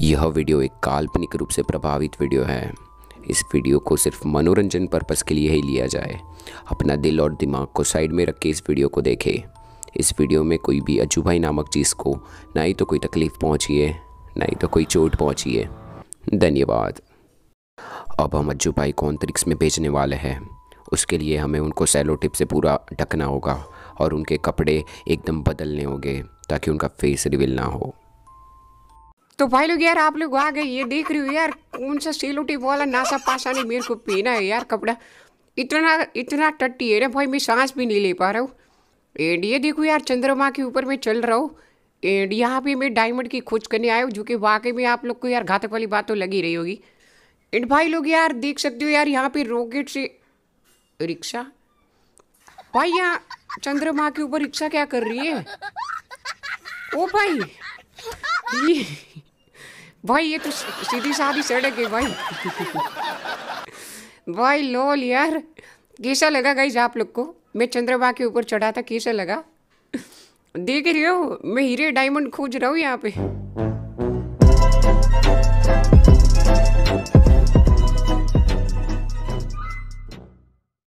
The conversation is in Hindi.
यह वीडियो एक काल्पनिक रूप से प्रभावित वीडियो है इस वीडियो को सिर्फ मनोरंजन पर्पज़ के लिए ही लिया जाए अपना दिल और दिमाग को साइड में रख के इस वीडियो को देखें इस वीडियो में कोई भी अजूबाई नामक चीज़ को ना ही तो कोई तकलीफ़ पहुँची है ना ही तो कोई चोट पहुँची है धन्यवाद अब हम अजूबाई को अंतरिक्ष में भेजने वाले हैं उसके लिए हमें उनको सेलो टिप से पूरा ढकना होगा और उनके कपड़े एकदम बदलने होंगे ताकि उनका फेस रिविल ना हो तो भाई लोग यार आप लोग आ गए ये देख रही हो यार कौन सा सेलो टेप वाला नासा पासा ने मेरे को पीना है यार कपड़ा इतना इतना टट्टी है ना भाई मैं सांस भी नहीं ले पा रहा हूँ एंड ये देखो यार चंद्रमा के ऊपर मैं चल रहा हूँ एंड यहाँ पे मैं डायमंड की खोज करने आया हूँ जो कि वाकई में आप लोग को यार घातक वाली बात तो लगी रही होगी एंड भाई लोग यार देख सकते हो यार यहाँ पे रॉकेट से रिक्शा भाई यहाँ चंद्रमा के ऊपर रिक्शा क्या कर रही है ओ भाई भाई ये तो सीधी साधी सड़क है भाई भाई लोल यार कैसा लगा गई आप लोग को मैं चंद्रमा के ऊपर चढ़ा था कैसा लगा देख रहे हो मैं हीरे डायमंड खोज रहा हूँ यहाँ पे